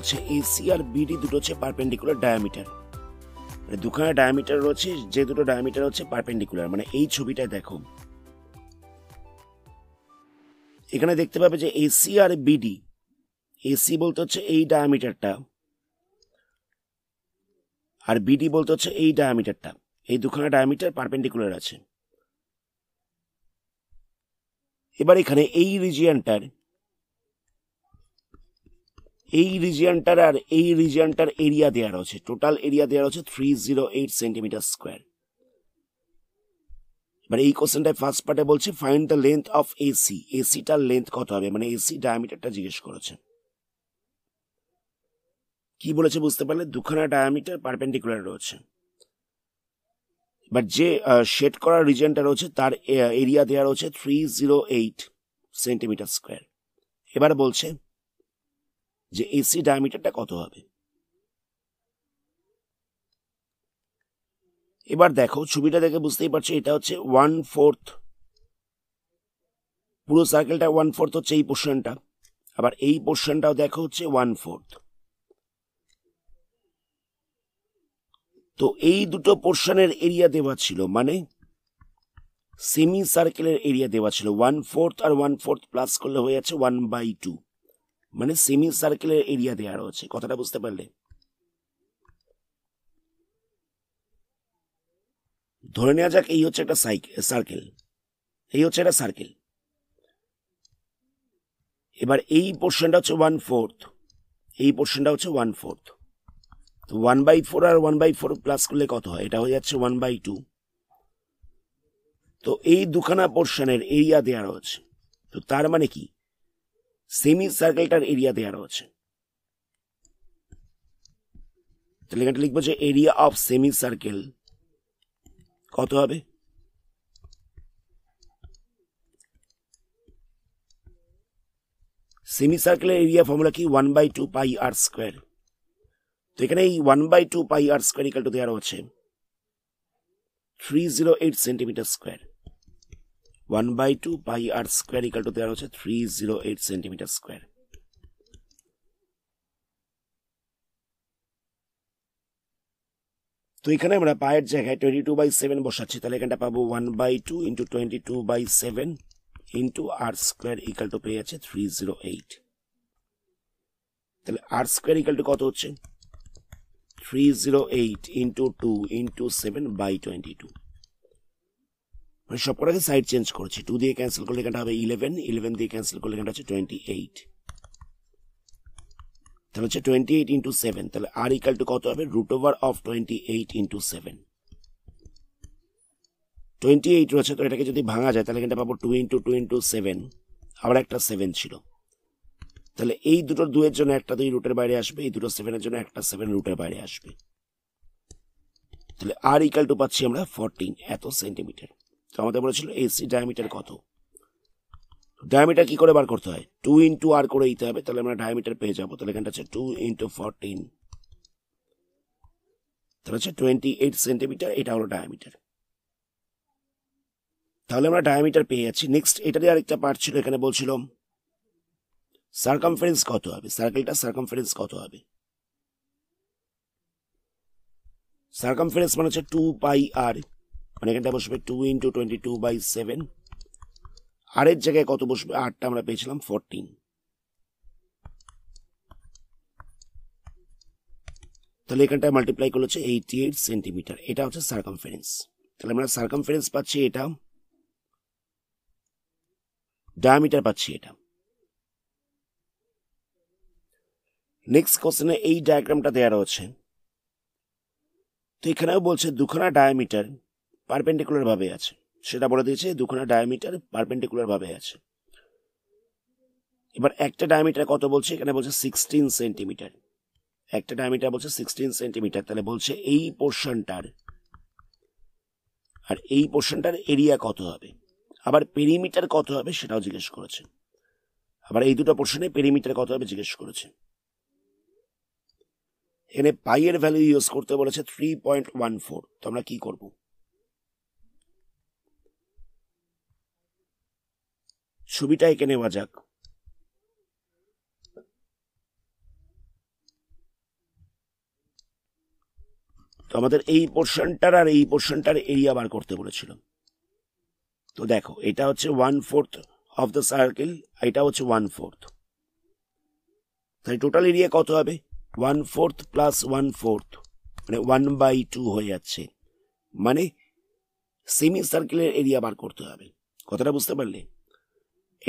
বলছে এসি আর বিডি দুটো হচ্ছে পারপেন্ডিকুলার ডায়ামিটার মানে দুখানা ডায়ামিটার রয়েছে যে দুটো ডায়ামিটার হচ্ছে পারপেন্ডিকুলার মানে এই ছবিটা দেখো এখানে দেখতে পাবে যে এসি আর বিডি এসি বলতে হচ্ছে এই ডায়ামিটারটা আর বিডি বলতে হচ্ছে এই ডায়ামিটারটা এই দুখানা ডায়ামিটার পারপেন্ডিকুলার আছে এবার এখানে এই রিজিয়ানটার এই রিজিয়নটার আর এই রিজিয়নটার এরিয়া দেওয়া রয়েছে টোটাল এরিয়া দেওয়া রয়েছে three zero eight centimetre square মানে এই কোশ্চেনটায় ফার্স্ট পার্টে বলছে find the length of AC এসিটার লেন্থ কত হবে মানে এসি ডায়ামিটারটা জিজ্ঞেস করেছে কি বলেছে বুঝতে পারলে দুখানা ডায়ামিটার পারপেন্ডিকুলার রয়েছে বাট যে শেড করা রিজনটা রয়েছে তার এরিয়া দেওয়া রয়েছে three zero eight centimetre square এবার বলছে যে এসি ডায়ামিটারটা কত হবে এবার দেখো ছবিটা দেখে বুঝতেই পারছো এটা হচ্ছে ওয়ান ফোর্থ পুরো সার্কেলটা ওয়ান ফোর্থ হচ্ছে এই পোর্শনটা আবার এই পোর্শনটাও দেখো হচ্ছে ওয়ান ফোর্থ তো এই দুটো পোর্শনের এরিয়া দেওয়া ছিল মানে সেমি সার্কেলের এরিয়া দেওয়া ছিল ওয়ান ফোর্থ আর ওয়ান ফোর্থ প্লাস করলে হয়ে যাচ্ছে ওয়ান বাই টু মানে সেমি সার্কেলের এরিয়া দেওয়া রয়েছে কথাটা বুঝতে পারলে ধরে নেওয়া যাক এই হচ্ছে একটা সার্কেল এই হচ্ছে একটা সার্কেল এবার এই পোর্শনটা হচ্ছে ওয়ান ফোর্থ এই পোর্শনটা হচ্ছে ওয়ান ফোর্থ তো ওয়ান বাই ফোর আর ওয়ান বাই ফোর প্লাস করলে কত হয় এটা হয়ে যাচ্ছে ওয়ান বাই টু তো এই দুখানা পোর্শনের এরিয়া দেওয়া রয়েছে তো তার মানে কি সেমি সার্কেলটার এরিয়া দেওয়া রয়েছে তাহলে এখানে লিখবো যে এরিয়া অফ সেমি সার্কেল কত হবে সেমি সার্কেলের এরিয়া ফর্মুলা কি one by two pi r square তো এখানে এই one by two pi r square equal to দেওয়া রয়েছে three zero eight centimetre square one by two pi r square equal to দেওয়া হচ্ছে three zero eight centimetre square তো এখানে আমরা পায়ের জায়গায় টোয়েন্টি টু বাই সেভেন বসাচ্ছি তাহলে এখানটা পাবো one by two into twenty two by seven into r square equal to পেয়ে যাচ্ছে থ্রি জিরো এইট তাহলে আর স্কোয়ার ইকাল টু কত হচ্ছে three zero eight into two into seven by twenty two মানে সব কটাকে সাইড চেঞ্জ করছি two দিয়ে ক্যান্সেল করলে এখানটা হবে ইলেভেন ইলেভেন দিয়ে ক্যান্সেল করলে এখানটা হচ্ছে টোয়েন্টি এইট তাহলে হচ্ছে টোয়েন্টি এইট ইন্টু সেভেন তাহলে আর ইকাল টু কত হবে root over of twenty eight into seven twenty eight রয়েছে তো এটাকে যদি ভাঙা যায় তাহলে এখানটা পাবো two into two into seven আবার একটা সেভেন ছিল তাহলে এই দুটো দুয়ের জন্য একটা দুই রুটের বাইরে আসবে এই দুটো সেভেনের জন্য একটা সেভেন রুটের বাইরে আসবে তাহলে আর ইকাল টু পাচ্ছি আমরা ফোরটিন এত সেন্টিমিটার তো আমাদের বলেছিল এসি ডায়ামিটার কত ডায়ামিটার কি করে বার করতে হয় টু ইন্টু আর করে দিতে হবে তাহলে আমরা ডায়ামিটার পেয়ে যাবো তাহলে এখানটা আছে টু ইন্টু ফোরটিন তাহলে আছে টোয়েন্টি এইট সেন্টিমিটার এটা হলো ডায়ামিটার তাহলে আমরা ডায়ামিটার পেয়ে যাচ্ছি নেক্সট এটা দিয়ে আরেকটা পার্ট ছিল এখানে বলছিল সার্কামফারেন্স কত হবে সার্কেলটা সার্কামফারেন্স কত হবে সার্কামফারেন্স মানে হচ্ছে টু পাই আর মানে এখানটা বসবে two into twenty two by seven আরের জায়গায় কত বসবে আটটা আমরা পেয়েছিলাম ফোরটিন তাহলে এখানটা মাল্টিপ্লাই হচ্ছে এইটি এইট সেন্টিমিটার এটা হচ্ছে সার্কামফারেন্স তাহলে আমরা সার্কামফারেন্স পাচ্ছি এটা ডায়ামিটার পাচ্ছি এটা নেক্সট কোশ্চেনে এই ডায়াগ্রামটা দেওয়া রয়েছে তো এখানেও বলছে দুখানা ডায়ামিটার পারপেন্ডিকুলারভাবে আছে সেটা বলে দিয়েছে দুখানা ডায়ামিটার পারপেন্ডিকুলারভাবে আছে এবার একটা ডায়ামিটার কত বলছে এখানে বলছে সিক্সটিন সেন্টিমিটার একটা ডায়ামিটার বলছে সিক্সটিন সেন্টিমিটার তাহলে বলছে এই পোর্শনটার আর এই পোর্শনটার এরিয়া কত হবে আবার পেরিমিটার কত হবে সেটাও জিজ্ঞেস করেছে আবার এই দুটো পোর্শনে পেরিমিটার কত হবে জিজ্ঞেস করেছে এখানে পাইয়ের ভ্যালু ইউজ করতে বলেছে থ্রি পয়েন্ট ওয়ান ফোর তো আমরা কী করবো ছবিটা এঁকে নেওয়া যাক তো আমাদের এই পোর্শনটার আর এই পোর্শনটার এরিয়া বার করতে বলেছিল তো দেখো এটা হচ্ছে one fourth of the circle এটা হচ্ছে ওয়ান ফোর্থ তাই টোটাল এরিয়া কত হবে one fourth plus one fourth মানে ওয়ান বাই টু হয়ে যাচ্ছে মানে সেমি সার্কেলের এরিয়া বার করতে হবে কথাটা বুঝতে পারলে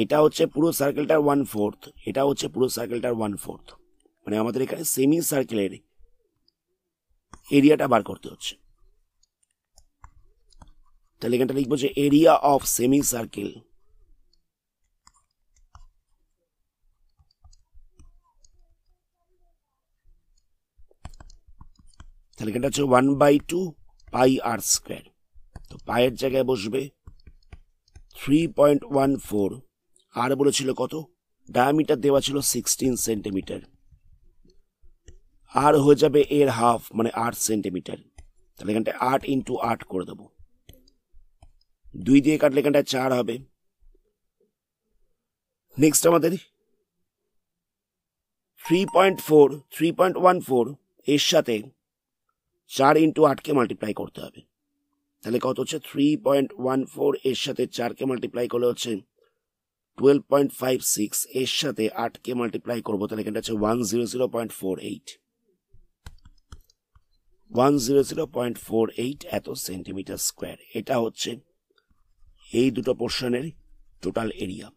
এটা হচ্ছে পুরো সার্কেলটার ওয়ান ফোর্থ এটা হচ্ছে পুরো সার্কেলটার ওয়ান ফোর্থ মানে আমাদের এখানে সেমি সার্কেলের এরিয়াটা বার করতে হচ্ছে তাহলে এখানটা লিখবো যে এরিয়া অফ সেমি সার্কেল তাহলে এখানটা হচ্ছে one by two pi r square তো পায়ের জায়গায় বসবে থ্রি পয়েন্ট ওয়ান ফোর আর বলেছিল কত ডায়ামিটার দেওয়া ছিল সিক্সটিন সেন্টিমিটার আর হয়ে যাবে এর হাফ মানে আট সেন্টিমিটার তাহলে এখানটায় আট ইন্টু আট করে দেবো দুই দিয়ে কাটলে এখানটায় চার হবে নেক্সট আমাদের three point four three point one four এর সাথে চার ইন্টু আটকে মাল্টিপ্লাই করতে হবে তাহলে কত হচ্ছে থ্রি পয়েন্ট ওয়ান ফোর এর সাথে চারকে মাল্টিপ্লাই করলে হচ্ছে টুয়েলভ পয়েন্ট ফাইভ সিক্স এর সাথে আটকে মাল্টিপ্লাই করবো তাহলে এখানটা হচ্ছে one zero zero point four eight one zero zero point four eight এত সেন্টিমিটার স্কোয়ার এটা হচ্ছে এই দুটো পোর্শনের টোটাল এরিয়া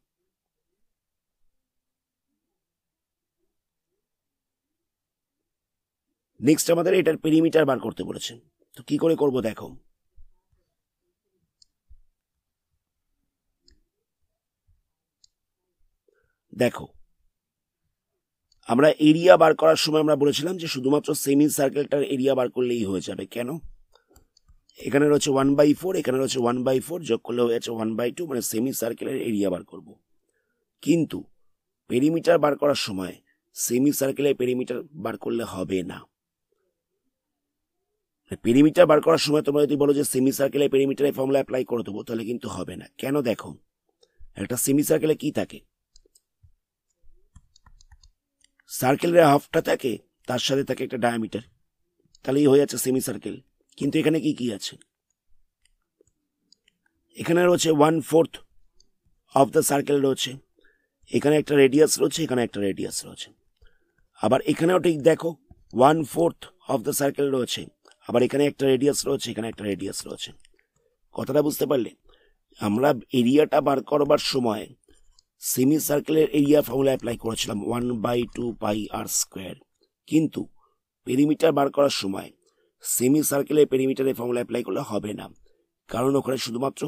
নেক্সট আমাদের এটার পেরিমিটার বার করতে বলেছেন তো কি করে করব দেখো দেখো আমরা এরিয়া বার করার সময় আমরা বলেছিলাম যে শুধুমাত্র সেমি সার্কেলটার এরিয়া বার করলেই হয়ে যাবে কেন এখানে রয়েছে ওয়ান বাই ফোর এখানে রয়েছে ওয়ান বাই ফোর যোগ করলে হয়ে যাচ্ছে ওয়ান বাই টু মানে সেমি সার্কেলের এরিয়া বার করব কিন্তু পেরিমিটার বার করার সময় সেমি সার্কেলের পেরিমিটার বার করলে হবে না পেরিমিটার মানে বার করার সময় তোমরা যদি বলো যে সেমি সার্কেলের পেরিমিটারে ফর্মুলা অ্যাপ্লাই করে দেবো তাহলে কিন্তু হবে না কেন দেখো একটা সেমি সার্কেলে কী থাকে সার্কেলের হাফটা থাকে তার সাথে থাকে একটা ডায়ামিটার তাহলেই হয়ে যাচ্ছে সেমি সার্কেল কিন্তু এখানে কি কি আছে এখানে রয়েছে one fourth of the circle রয়েছে এখানে একটা রেডিয়াস রয়েছে এখানে একটা রেডিয়াস রয়েছে আবার এখানেও ঠিক দেখো one fourth of the circle রয়েছে আবার এখানে একটা রেডিয়াস রয়েছে এখানে একটা রেডিয়াস রয়েছে কথাটা বুঝতে পারলে আমরা এরিয়াটা বার করবার সময় সেমি সার্কেলের এরিয়া ফর্মুলা অ্যাপ্লাই করেছিলাম one by two pi r square কিন্তু পেরিমিটার বার করার সময় সেমি সার্কেলের পেরিমিটারে ফর্মুলা অ্যাপ্লাই করলে হবে না কারণ ওখানে শুধুমাত্র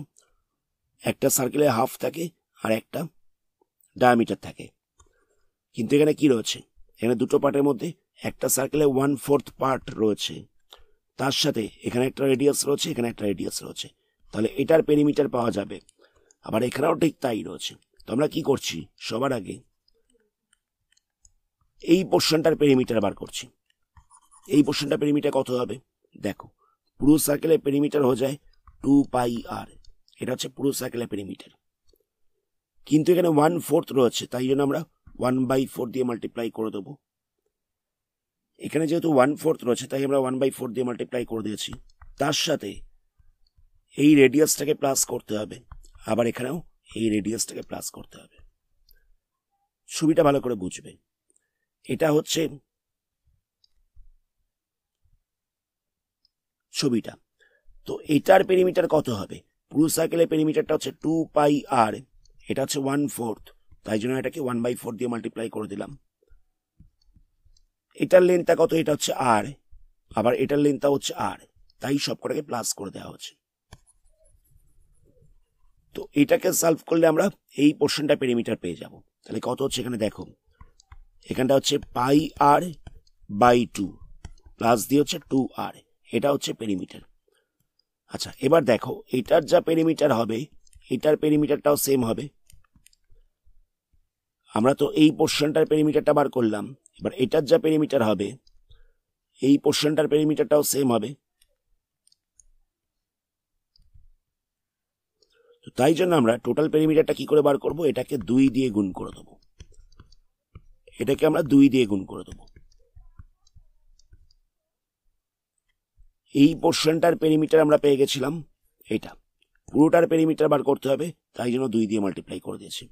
একটা সার্কেলে হাফ থাকে আর একটা ডায়ামিটার থাকে কিন্তু এখানে কি রয়েছে এখানে দুটো পার্টের মধ্যে একটা সার্কেলে ওয়ান ফোর্থ পার্ট রয়েছে তার সাথে এখানে একটা রেডিয়াস রয়েছে এখানে একটা রেডিয়াস রয়েছে তাহলে এটার পেরিমিটার পাওয়া যাবে আবার এখানেও ঠিক তাই রয়েছে তো আমরা কি করছি সবার আগে এই পোর্শনটার পেরিমিটার বার করছি এই পোর্শনটা পেরিমিটার কত হবে দেখো পুরো সার্কেলের পেরিমিটার হয়ে যায় টু পাই আর এটা হচ্ছে পুরো সার্কেলের পেরিমিটার কিন্তু এখানে ওয়ান ফোর্থ রয়েছে তাই জন্য আমরা ওয়ান বাই ফোর দিয়ে মাল্টিপ্লাই করে দেবো এখানে যেহেতু ওয়ান ফোর্থ রয়েছে তাই আমরা ওয়ান বাই ফোর দিয়ে মাল্টিপ্লাই করে দিয়েছি তার সাথে এই রেডিয়াসটাকে প্লাস করতে হবে আবার এখানেও এই রেডিয়াসটাকে প্লাস করতে হবে ছবিটা ভালো করে বুঝবে এটা হচ্ছে ছবিটা তো এটার পেরিমিটার কত হবে পুরো সাইকেলের পেরিমিটারটা হচ্ছে টু পাই আর এটা হচ্ছে ওয়ান ফোর্থ তাই জন্য এটাকে ওয়ান বাই ফোর দিয়ে মাল্টিপ্লাই করে দিলাম এটার লেন্থটা কত এটা হচ্ছে আর আবার এটার লেন্থটা হচ্ছে আর তাই সবকটাকে প্লাস করে দেওয়া হচ্ছে তো এটাকে সলভ করলে আমরা এই পোর্শনটা পেরিমিটার পেয়ে যাব তাহলে কত হচ্ছে এখানে দেখো এখানটা হচ্ছে pi r by two plus দিয়ে হচ্ছে টু আর এটা হচ্ছে পেরিমিটার আচ্ছা এবার দেখো এটার যা পেরিমিটার হবে এটার পেরিমিটারটাও সেম হবে আমরা তো এই পোর্শনটার পেরিমিটারটা বার করলাম এবার এটার যা পেরিমিটার হবে এই পোর্শনটার পেরিমিটারটাও সেম হবে তাই জন্য আমরা টোটাল পেরিমিটারটা কি করে বার করব এটাকে দুই দিয়ে গুণ করে দেবো এটাকে আমরা দুই দিয়ে গুণ করে দেবো এই পোর্শনটার পেরিমিটার আমরা পেয়ে গেছিলাম এটা পুরোটার পেরিমিটার বার করতে হবে তাই জন্য দুই দিয়ে মাল্টিপ্লাই করে দিয়েছি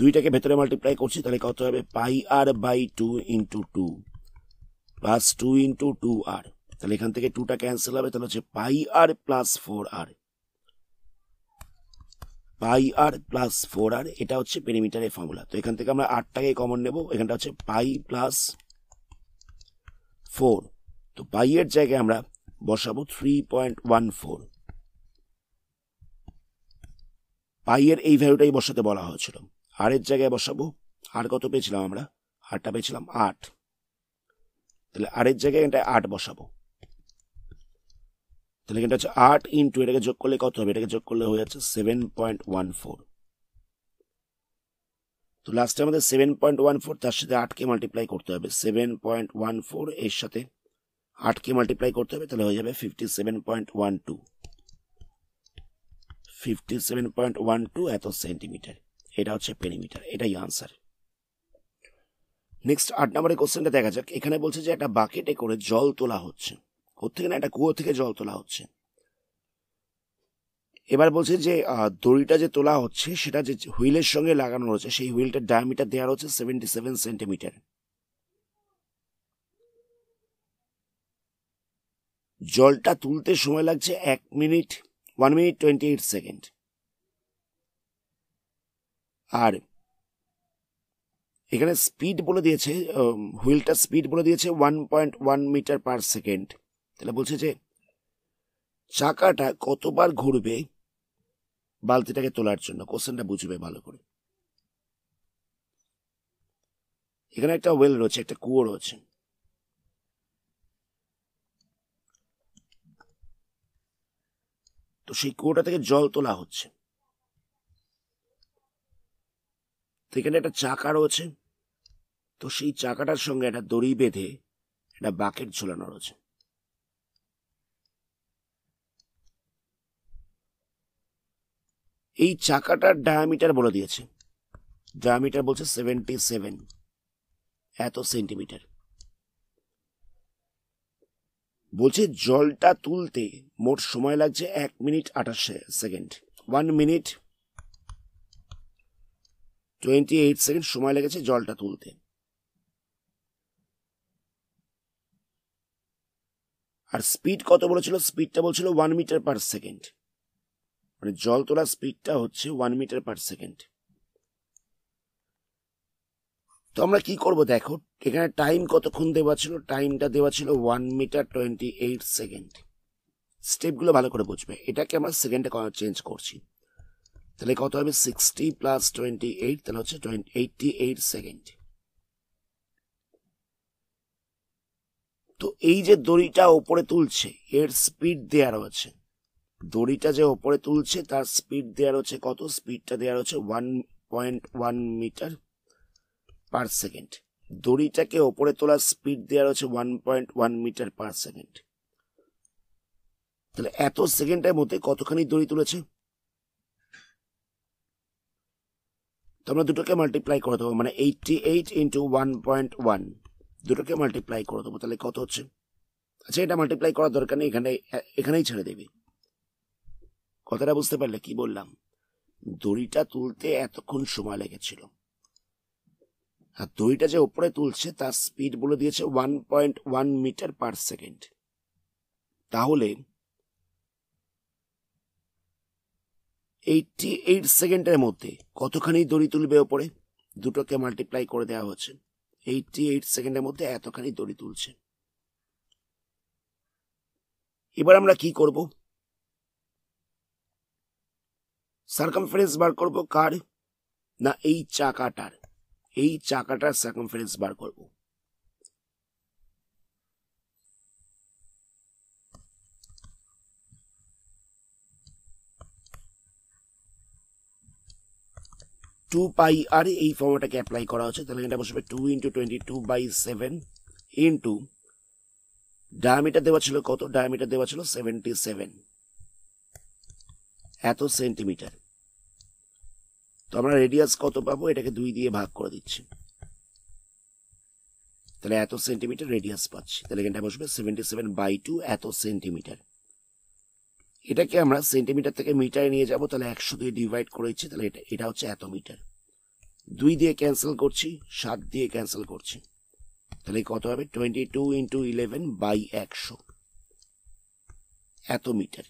দুইটাকে ভেতরে মাল্টিপ্লাই করছি তাহলে কত হবে pi r by two into two plus two into two r তাহলে এখান থেকে টুটা ক্যান্সেল হবে তাহলে হচ্ছে pi r plus four r pi r plus four r এটা হচ্ছে পেরিমিটারের ফর্মুলা তো এখান থেকে আমরা আটটাকে কমন নেব এখানটা হচ্ছে পাই প্লাস ফোর তো এর জায়গায় আমরা বসাবো থ্রি পয়েন্ট ওয়ান ফোর এর এই ভ্যালুটাই বসাতে বলা হয়েছিল এর জায়গায় বসাবো আর কত পেয়েছিলাম আমরা আটটা পেয়েছিলাম আট তাহলে আরের জায়গায় এটা আট বসাবো তাহলে এটা হচ্ছে আট ইন্টু এটাকে যোগ করলে কত হবে এটাকে যোগ করলে হয়ে যাচ্ছে সেভেন পয়েন্ট ওয়ান ফোর তো লাস্টে আমাদের সেভেন পয়েন্ট ওয়ান ফোর তার সাথে আটকে মাল্টিপ্লাই করতে হবে সেভেন পয়েন্ট ওয়ান ফোর এর সাথে আটকে মাল্টিপ্লাই করতে হবে তাহলে হয়ে যাবে fifty seven point one two fifty seven point one two এত সেন্টিমিটার এটা হচ্ছে পেরিমিটার এটাই আনসার নেক্সট আট নম্বরের কোশ্চেনটা দেখা যাক এখানে বলছে যে একটা বাকেটে করে জল তোলা হচ্ছে থেকে না একটা কুয়ো থেকে জল তোলা হচ্ছে এবার বলছে যে দড়িটা যে তোলা হচ্ছে সেটা যে হুইলের সঙ্গে লাগানো রয়েছে সেই হুইলটার ডায়ামিটার দেওয়া রয়েছে সেভেন্টি সেভেন সেন্টিমিটার জলটা তুলতে সময় লাগছে এক minute one minute twenty eight second আর এখানে স্পিড বলে দিয়েছে হুইলটার স্পিড বলে দিয়েছে one point one metre per second তাহলে বলছে যে চাকাটা কতবার ঘুরবে বালতিটাকে তোলার জন্য কোশ্চেনটা বুঝবে ভালো করে এখানে একটা ওয়েল রয়েছে একটা কুয়ো রয়েছে তো সেই কুয়োটা থেকে জল তোলা হচ্ছে সেখানে একটা চাকা রয়েছে তো সেই চাকাটার সঙ্গে একটা দড়ি বেঁধে একটা বাকেট ঝোলানো রয়েছে এই চাকাটার ডায়ামিটার বলে দিয়েছে ডায়ামিটার বলছে সেভেন্টি সেভেন এত সেন্টিমিটার বলছে জলটা তুলতে মোট সময় লাগছে এক মিনিট আঠাশ second one minute twenty eight second সময় লেগেছে জলটা তুলতে আর স্পিড কত বলেছিল স্পিডটা বলছিল ওয়ান মিটার পার সেকেন্ড মানে জল তোলার স্পিডটা হচ্ছে ওয়ান মিটার পার সেকেন্ড তো আমরা কি করব দেখো এখানে টাইম কতক্ষণ দেওয়া ছিল টাইমটা দেওয়া ছিল one metre twenty eight second স্টেপগুলো ভালো করে বুঝবে এটাকে আমরা সেকেন্ডে চেঞ্জ করছি তাহলে কত হবে সিক্সটি প্লাস টোয়েন্টি এইট তাহলে হচ্ছে টোয়েন্টি এইটটি এইট সেকেন্ড তো এই যে দড়িটা ওপরে তুলছে এর স্পিড দেওয়া রয়েছে দড়িটা যে ওপরে তুলছে তার স্পিড দেওয়া রয়েছে কত স্পিডটা দেওয়া রয়েছে one point one metre per second দড়িটাকে ওপরে তোলার স্পিড দেওয়া রয়েছে one point one metre per second তাহলে এত সেকেন্ডের মধ্যে কতখানি দড়ি তুলেছে তোমরা দুটোকে মাল্টিপ্লাই করে দেবো মানে eighty eight into one point one দুটোকে মাল্টিপ্লাই করে দেবো তাহলে কত হচ্ছে আচ্ছা এটা মাল্টিপ্লাই করার দরকার নেই এখানে এখানেই ছেড়ে দেবে কথাটা বুঝতে পারলে কি বললাম দড়িটা তুলতে এতক্ষণ সময় লেগেছিল আর দড়িটা যে ওপরে তুলছে তার স্পিড বলে দিয়েছে one point one metre per second তাহলে এইটটি এইট সেকেন্ডের মধ্যে কতখানি দড়ি তুলবে ওপরে দুটোকে মাল্টিপ্লাই করে দেওয়া হচ্ছে এইটটি এইট সেকেন্ডের মধ্যে এতখানি দড়ি তুলছে এবার আমরা কি করবো সার্কমফারেন্স বার করব কার না এই চাকাটার এই চাকাটার সার্কমফারেন্স বার করব টু পাই আর এই ফর্মটাকে অ্যাপ্লাই করা হচ্ছে তাহলে এটা বসবে two into twenty two by seven into diameter দেওয়া ছিল কত ডায়ামিটার দেওয়া ছিল সেভেন্টি সেভেন এত সেন্টিমিটার তো আমরা রেডিয়াস কত পাবো এটাকে দুই দিয়ে ভাগ করে দিচ্ছি তাহলে এত সেন্টিমিটার রেডিয়াস পাচ্ছি তাহলে এখানটা বসবে সেভেন্টি সেভেন বাই টু এত সেন্টিমিটার এটাকে আমরা সেন্টিমিটার থেকে মিটারে নিয়ে যাব তাহলে একশো দিয়ে ডিভাইড করে দিচ্ছি তাহলে এটা এটা হচ্ছে এত মিটার দুই দিয়ে ক্যান্সেল করছি সাত দিয়ে ক্যান্সেল করছি তাহলে কত হবে twenty two into eleven by একশো এত মিটার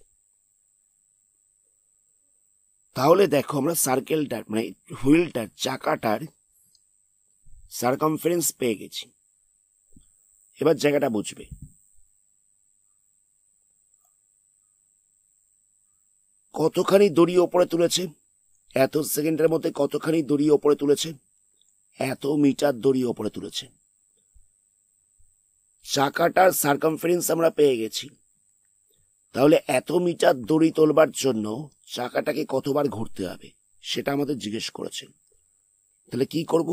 তাহলে দেখো আমরা সার্কেলটার মানে হুইলটার চাকাটার সার্কামফারেন্স পেয়ে গেছি এবার জায়গাটা বুঝবে কতখানি দড়ি ওপরে তুলেছে এত সেকেন্ডের মধ্যে কতখানি দড়ি ওপরে তুলেছে এত মিটার দড়ি ওপরে তুলেছে চাকাটার সার্কামফারেন্স আমরা পেয়ে গেছি তাহলে এত মিটার দড়ি তোলবার জন্য চাকাটাকে কতবার ঘুরতে হবে সেটা আমাদের জিজ্ঞেস করেছেন তাহলে কি করব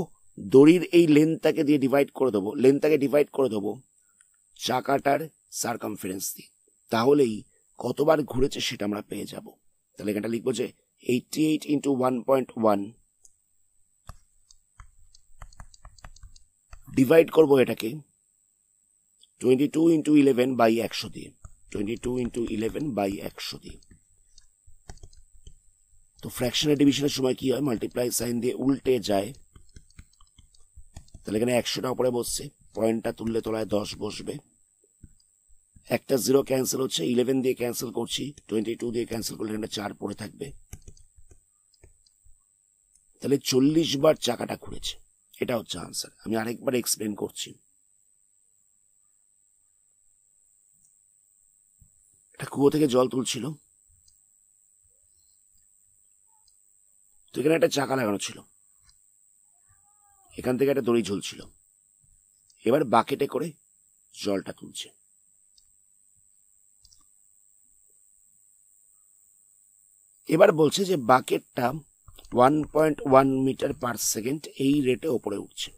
দড়ির এই লেন্থটাকে দিয়ে ডিভাইড করে দেবো লেন্থটাকে ডিভাইড করে দেবো চাকাটার সার্কামফারেন্স দিয়ে তাহলেই কতবার ঘুরেছে সেটা আমরা পেয়ে যাব তাহলে এখানটা লিখবো যে eighty eight into one point one divide করবো এটাকে twenty two into eleven by একশো দিয়ে twenty two into eleven by একশো দিয়ে তো ফ্র্যাকশনের ডিভিশনের সময় কি হয় মাল্টিপ্লাই সাইন দিয়ে উল্টে যায় তাহলে এখানে একশোটা উপরে বসছে পয়েন্টটা তুললে তোলায় দশ বসবে একটা জিরো ক্যান্সেল হচ্ছে ইলেভেন দিয়ে ক্যান্সেল করছি টোয়েন্টি টু দিয়ে ক্যান্সেল করলে এখানে চার পড়ে থাকবে তাহলে চল্লিশ বার চাকাটা ঘুরেছে এটা হচ্ছে আনসার আমি আরেকবার এক্সপ্লেন করছি কুয়ো থেকে জল তুলছিল তো এখানে একটা চাকা লাগানো ছিল এখান থেকে একটা দড়ি ঝুলছিল এবার বাকেটে করে জলটা তুলছে এবার বলছে যে বাকেটটা one point one metre per second এই রেটে ওপরে উঠছে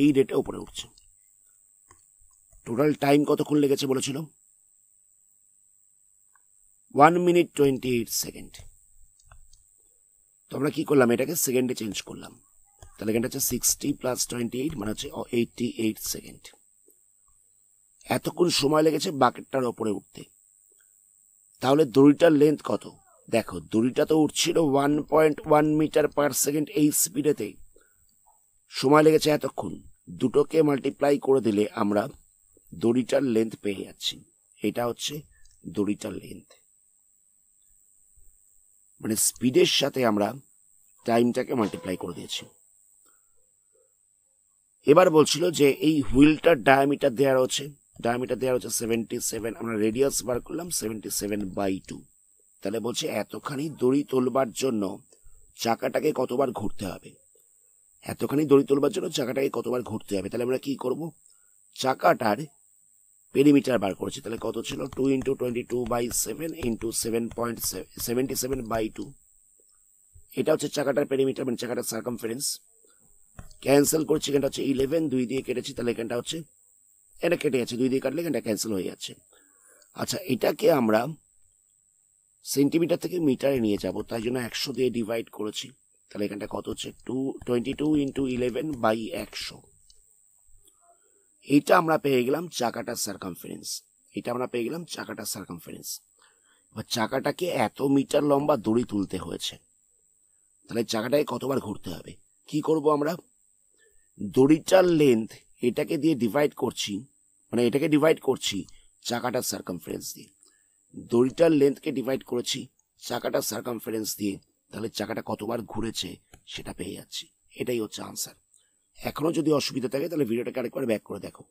এই রেটে ওপরে উঠছে টোটাল টাইম কতক্ষণ লেগেছে বলেছিল one minute twenty eight second তো আমরা কী করলাম এটাকে সেকেন্ডে চেঞ্জ করলাম তাহলে এখানটা হচ্ছে সিক্সটি প্লাস টোয়েন্টি এইট মানে হচ্ছে এইটটি এইট সেকেন্ড এতক্ষণ সময় লেগেছে বাকেটটার ওপরে উঠতে তাহলে দড়িটার লেন্থ কত দেখো দড়িটা তো উঠছিল one point one metre per second এই স্পিডেতে সময় লেগেছে এতক্ষণ দুটোকে মাল্টিপ্লাই করে দিলে আমরা দড়িটার লেন্থ পেয়ে যাচ্ছি এটা হচ্ছে দড়িটার লেন্থ মানে স্পিডের সাথে আমরা টাইমটাকে মাল্টিপ্লাই করে দিয়েছি এবার বলছিল যে এই হুইলটার ডায়ামিটার দেওয়া রয়েছে ডায়ামিটার দেওয়া রয়েছে সেভেন্টি সেভেন আমরা রেডিয়াস বার করলাম সেভেন্টি সেভেন বাই টু তাহলে বলছে এতখানি দড়ি তোলবার জন্য চাকাটাকে কতবার ঘুরতে হবে এতখানি দড়ি তোলবার জন্য চাকাটাকে কতবার ঘুরতে হবে তাহলে আমরা কি করব চাকাটার পেরিমিটার বার করেছি তাহলে কত ছিল two into twenty two by seven into seven point seventy seven by two এটা হচ্ছে চাকাটার পেরিমিটার মানে চাকাটার সার্কমফারেন্স ক্যান্সেল করছি এখানটা হচ্ছে ইলেভেন দুই দিয়ে কেটেছি তাহলে এখানটা হচ্ছে এটা কেটে যাচ্ছে দুই দিয়ে কাটলে এখানটা ক্যান্সেল হয়ে যাচ্ছে আচ্ছা এটাকে আমরা সেন্টিমিটার থেকে মিটারে নিয়ে যাব তাই জন্য একশো দিয়ে ডিভাইড করেছি তাহলে এখানটা কত হচ্ছে two twenty two into eleven by একশো এটা আমরা পেয়ে গেলাম চাকাটার সার্কামফারেন্স এটা আমরা পেয়ে গেলাম চাকাটার সার্কামফারেন্স এবার চাকাটাকে এত মিটার লম্বা দড়ি তুলতে হয়েছে তাহলে চাকাটাকে কতবার ঘুরতে হবে কি করব আমরা দড়িটার লেন্থ এটাকে দিয়ে ডিভাইড করছি মানে এটাকে ডিভাইড করছি চাকাটার সার্কামফারেন্স দিয়ে দড়িটার লেন্থকে ডিভাইড করেছি চাকাটার সার্কামফারেন্স দিয়ে তাহলে চাকাটা কতবার ঘুরেছে সেটা পেয়ে যাচ্ছি এটাই হচ্ছে আনসার এখনো যদি অসুবিধা থাকে তাহলে ভিডিওটাকে আরেকবার ব্যাক করে দেখো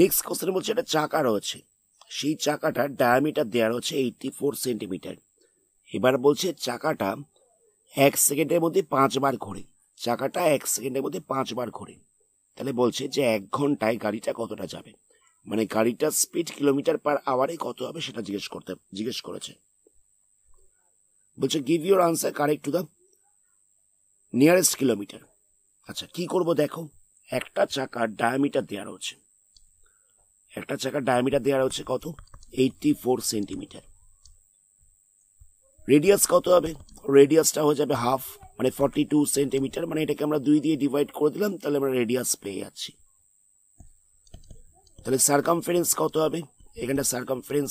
নেক্সট কোশ্চেন বলছে একটা চাকা রয়েছে সেই চাকাটার ডায়ামিটার দেওয়া রয়েছে এইটটি ফোর সেন্টিমিটার এবার বলছে চাকাটা এক সেকেন্ডের মধ্যে পাঁচবার ঘোরে চাকাটা এক সেকেন্ডের মধ্যে পাঁচবার ঘোরে তাহলে বলছে যে এক ঘন্টায় গাড়িটা কতটা যাবে মানে গাড়িটার স্পিড কিলোমিটার পার আওয়ারে কত হবে সেটা জিজ্ঞেস করতে জিজ্ঞেস করেছে বলছে give your answer correct to the nearest kilometre আচ্ছা কি করব দেখো একটা চাকার ডায়ামিটার দেওয়া রয়েছে একটা চাকার ডায়ামিটার দেওয়া রয়েছে কত এইটটি ফোর সেন্টিমিটার রেডিয়াস কত হবে রেডিয়াসটা হয়ে যাবে হাফ মানে ফর্টি টু সেন্টিমিটার মানে এটাকে আমরা দুই দিয়ে ডিভাইড করে দিলাম তাহলে আমরা রেডিয়াস পেয়ে যাচ্ছি তাহলে সার্কামফারেন্স কত হবে এখানটা সার্কামফারেন্স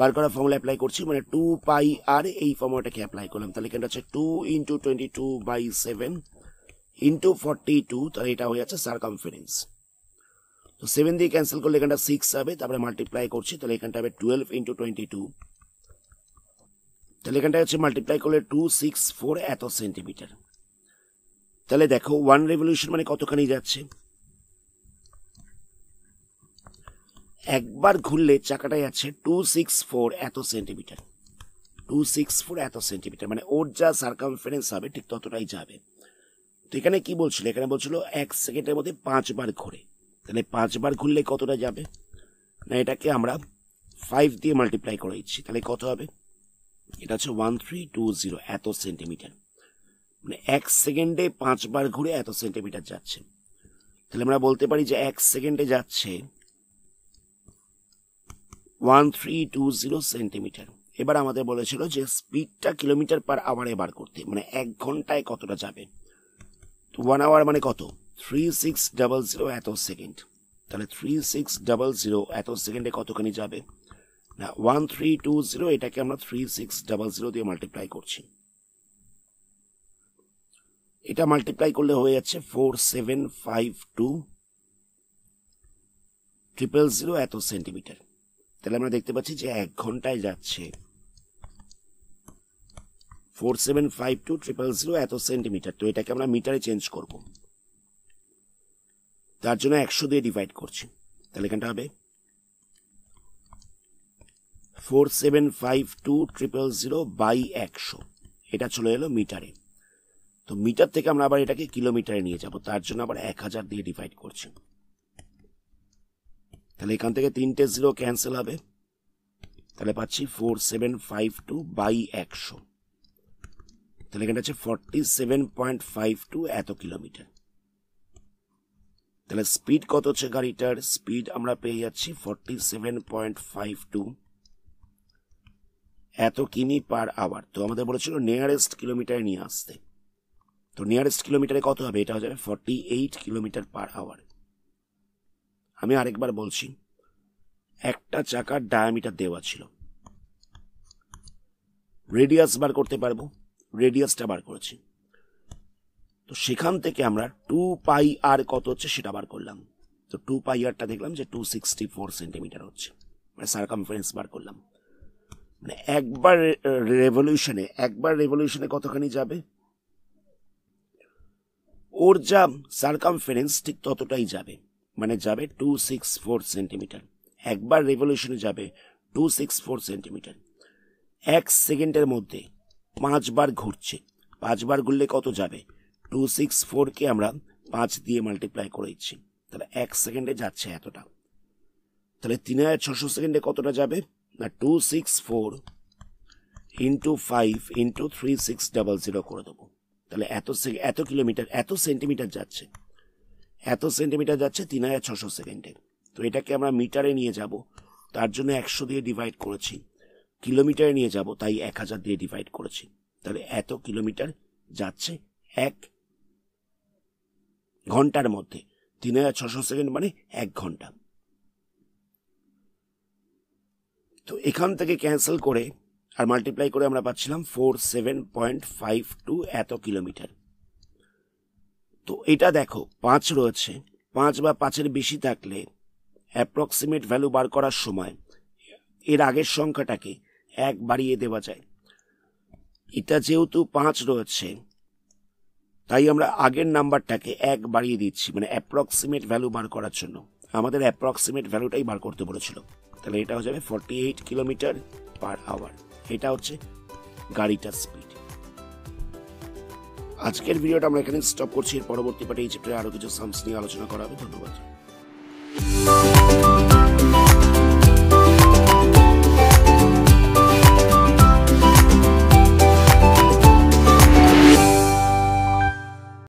বার করা ফর্মুলা অ্যাপ্লাই করছি মানে টু পাই আর এই ফর্মুলাটাকে অ্যাপ্লাই করলাম তাহলে এখানটা হচ্ছে two into twenty two by seven into forty two তাহলে এটা হয়ে যাচ্ছে সার্কামফারেন্স তো সেভেন দিয়ে ক্যান্সেল করলে এখানটা সিক্স হবে তারপরে মাল্টিপ্লাই করছি তাহলে এখানটা হবে টুয়েলভ ইন্টু টোয়েন্টি টু তাহলে এখানটা হচ্ছে মাল্টিপ্লাই করলে টু সিক্স ফোর এত সেন্টিমিটার তাহলে দেখো ওয়ান রেভলিউশন মানে কতখানি যাচ্ছে একবার ঘুরলে চাকাটাই আছে টু সিক্স ফোর এত সেন্টিমিটার টু সিক্স ফোর এত সেন্টিমিটার মানে ওর যা সার্কামফারেন্স হবে ঠিক ততটাই যাবে তো এখানে কি বলছিল এখানে বলছিল এক সেকেন্ডের মধ্যে পাঁচবার ঘুরে তাহলে পাঁচবার ঘুরলে কতটা যাবে না এটাকে আমরা ফাইভ দিয়ে মাল্টিপ্লাই করে দিচ্ছি তাহলে কত হবে এটা হচ্ছে ওয়ান থ্রি টু জিরো এত সেন্টিমিটার মানে এক সেকেন্ডে পাঁচবার ঘুরে এত সেন্টিমিটার যাচ্ছে তাহলে আমরা বলতে পারি যে এক সেকেন্ডে যাচ্ছে one three two zero centimetre এবার আমাদের বলেছিল যে স্পিডটা কিলোমিটার পার আওয়ারে বার করতে মানে এক ঘন্টায় কতটা যাবে তো ওয়ান আওয়ার মানে কত থ্রি সিক্স ডাবল জিরো এত সেকেন্ড তাহলে থ্রি সিক্স ডাবল জিরো এত সেকেন্ডে কতখানি যাবে না ওয়ান থ্রি টু জিরো এটাকে আমরা থ্রি সিক্স ডাবল জিরো দিয়ে মাল্টিপ্লাই করছি এটা মাল্টিপ্লাই করলে হয়ে যাচ্ছে four seven five two triple zero এত সেন্টিমিটার তাহলে আমরা দেখতে পাচ্ছি যে এক ঘন্টায় যাচ্ছে four seven five two triple zero এত সেন্টিমিটার তো এটাকে আমরা মিটারে চেঞ্জ করব তার জন্য একশো দিয়ে ডিভাইড করছি তাহলে এখানটা হবে four seven five two triple zero by একশো এটা চলে এলো মিটারে তো মিটার থেকে আমরা আবার এটাকে কিলোমিটারে নিয়ে যাব তার জন্য আবার এক হাজার দিয়ে ডিভাইড করছি তাহলে এখান থেকে তিনটে জিরো ক্যান্সেল হবে তাহলে পাচ্ছি four seven five two by একশো তাহলে এখানে হচ্ছে forty seven point five two এত কিলোমিটার তাহলে স্পিড কত হচ্ছে গাড়িটার স্পিড আমরা পেয়ে যাচ্ছি forty seven point five two এত কিমি পার আওয়ার তো আমাদের বলেছিল নিয়ারেস্ট কিলোমিটারে নিয়ে আসতে তো নিয়ারেস্ট কিলোমিটারে কত হবে এটা হয়ে যাবে forty eight kilometre per hour আমি আরেকবার বলছি একটা চাকার ডায়ামিটার দেওয়া ছিল রেডিয়াস বার করতে পারবো রেডিয়াসটা বার করেছি তো সেখান থেকে আমরা টু পাই আর কত হচ্ছে সেটা বার করলাম তো টু পাই আরটা দেখলাম যে টু সিক্সটি ফোর সেন্টিমিটার হচ্ছে মানে সার্কামফারেন্স বার করলাম মানে একবার রেভলিউশনে একবার রেভলিউশনে কতখানি যাবে ওর যা সার্কামফারেন্স ঠিক ততটাই যাবে মানে যাবে টু সিক্স ফোর সেন্টিমিটার একবার রেভলিউশনে যাবে টু সিক্স ফোর সেন্টিমিটার এক সেকেন্ডের মধ্যে পাঁচবার ঘুরছে পাঁচবার ঘুরলে কত যাবে টু সিক্স ফোরকে আমরা পাঁচ দিয়ে মাল্টিপ্লাই করে দিচ্ছি তাহলে এক সেকেন্ডে যাচ্ছে এতটা তাহলে তিন হাজার ছশো সেকেন্ডে কতটা যাবে না two six four into five into three six double zero করে দেবো তাহলে এত এত কিলোমিটার এত সেন্টিমিটার যাচ্ছে এত সেন্টিমিটার যাচ্ছে তিন হাজার ছশো সেকেন্ডে তো এটাকে আমরা মিটারে নিয়ে যাব তার জন্য একশো দিয়ে ডিভাইড করেছি কিলোমিটারে নিয়ে যাব তাই এক হাজার দিয়ে ডিভাইড করেছি তাহলে এত কিলোমিটার যাচ্ছে এক ঘন্টার মধ্যে তিন হাজার ছশো সেকেন্ড মানে এক ঘন্টা তো এখান থেকে ক্যান্সেল করে আর মাল্টিপ্লাই করে আমরা পাচ্ছিলাম four seven point five two এত কিলোমিটার তো এটা দেখো পাঁচ রয়েছে পাঁচ বা পাঁচের বেশি থাকলে অ্যাপ্রক্সিমেট ভ্যালু বার করার সময় এর আগের সংখ্যাটাকে এক বাড়িয়ে দেওয়া যায় এটা যেহেতু পাঁচ রয়েছে তাই আমরা আগের নাম্বারটাকে এক বাড়িয়ে দিচ্ছি মানে অ্যাপ্রক্সিমেট ভ্যালু বার করার জন্য আমাদের অ্যাপ্রক্সিমেট ভ্যালুটাই বার করতে বলেছিল তাহলে এটা হয়ে যাবে forty eight kilometre per hour এটা হচ্ছে গাড়িটার স্পিড আজকের ভিডিওটা আমরা এখানে স্টপ করছি এর পরবর্তী পার্টি এই চ্যাপ্টারে আরো কিছু সামস নিয়ে আলোচনা করা হবে ধন্যবাদ